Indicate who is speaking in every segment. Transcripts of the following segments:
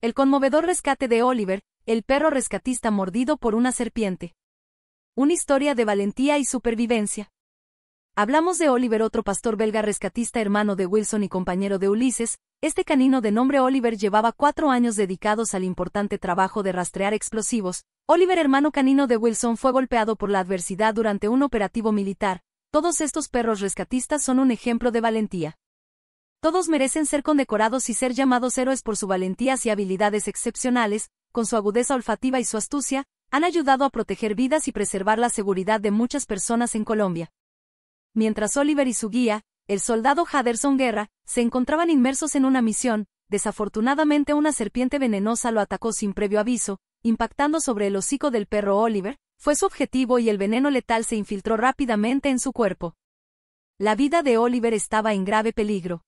Speaker 1: El conmovedor rescate de Oliver, el perro rescatista mordido por una serpiente. Una historia de valentía y supervivencia. Hablamos de Oliver, otro pastor belga rescatista hermano de Wilson y compañero de Ulises, este canino de nombre Oliver llevaba cuatro años dedicados al importante trabajo de rastrear explosivos. Oliver, hermano canino de Wilson, fue golpeado por la adversidad durante un operativo militar. Todos estos perros rescatistas son un ejemplo de valentía. Todos merecen ser condecorados y ser llamados héroes por su valentía y habilidades excepcionales, con su agudeza olfativa y su astucia, han ayudado a proteger vidas y preservar la seguridad de muchas personas en Colombia. Mientras Oliver y su guía, el soldado Haderson Guerra, se encontraban inmersos en una misión, desafortunadamente una serpiente venenosa lo atacó sin previo aviso, impactando sobre el hocico del perro Oliver, fue su objetivo y el veneno letal se infiltró rápidamente en su cuerpo. La vida de Oliver estaba en grave peligro.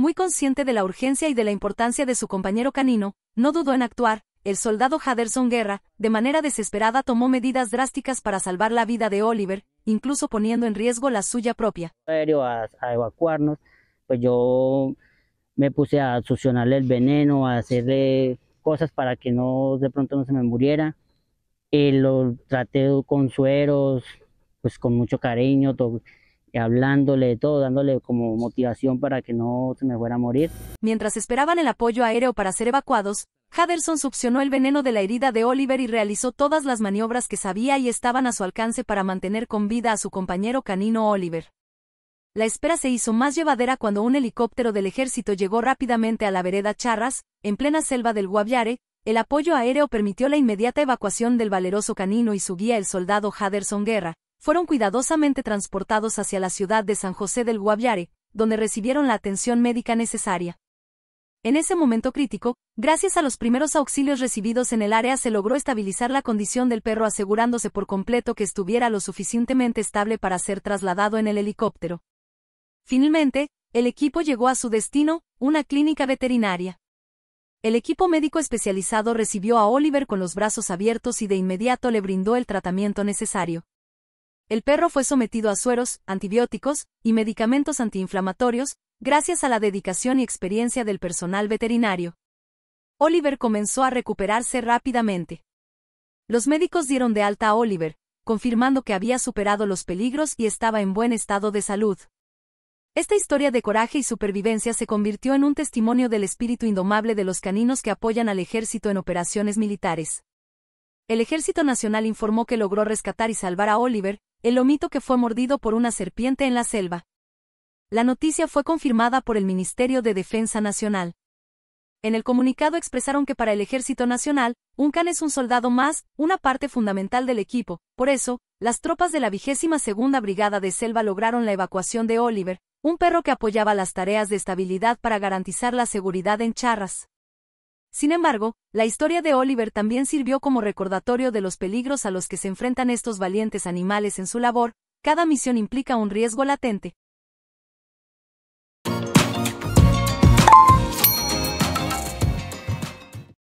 Speaker 1: Muy consciente de la urgencia y de la importancia de su compañero canino, no dudó en actuar, el soldado Haderson Guerra, de manera desesperada tomó medidas drásticas para salvar la vida de Oliver, incluso poniendo en riesgo la suya propia.
Speaker 2: Aéreo a, evacuarnos, pues yo me puse a succionarle el veneno, a hacerle cosas para que no de pronto no se me muriera. y eh, lo traté con sueros, pues con mucho cariño, todo, hablándole de todo, dándole como motivación para que no se me fuera a morir.
Speaker 1: Mientras esperaban el apoyo aéreo para ser evacuados, Haderson succionó el veneno de la herida de Oliver y realizó todas las maniobras que sabía y estaban a su alcance para mantener con vida a su compañero canino Oliver. La espera se hizo más llevadera cuando un helicóptero del ejército llegó rápidamente a la vereda Charras, en plena selva del Guaviare, el apoyo aéreo permitió la inmediata evacuación del valeroso canino y su guía el soldado Hadderson Guerra, fueron cuidadosamente transportados hacia la ciudad de San José del Guaviare, donde recibieron la atención médica necesaria. En ese momento crítico, gracias a los primeros auxilios recibidos en el área se logró estabilizar la condición del perro asegurándose por completo que estuviera lo suficientemente estable para ser trasladado en el helicóptero. Finalmente, el equipo llegó a su destino, una clínica veterinaria. El equipo médico especializado recibió a Oliver con los brazos abiertos y de inmediato le brindó el tratamiento necesario. El perro fue sometido a sueros, antibióticos y medicamentos antiinflamatorios, gracias a la dedicación y experiencia del personal veterinario. Oliver comenzó a recuperarse rápidamente. Los médicos dieron de alta a Oliver, confirmando que había superado los peligros y estaba en buen estado de salud. Esta historia de coraje y supervivencia se convirtió en un testimonio del espíritu indomable de los caninos que apoyan al ejército en operaciones militares. El Ejército Nacional informó que logró rescatar y salvar a Oliver, el lomito que fue mordido por una serpiente en la selva. La noticia fue confirmada por el Ministerio de Defensa Nacional. En el comunicado expresaron que para el Ejército Nacional, un can es un soldado más, una parte fundamental del equipo. Por eso, las tropas de la vigésima segunda Brigada de Selva lograron la evacuación de Oliver, un perro que apoyaba las tareas de estabilidad para garantizar la seguridad en Charras. Sin embargo, la historia de Oliver también sirvió como recordatorio de los peligros a los que se enfrentan estos valientes animales en su labor, cada misión implica un riesgo latente,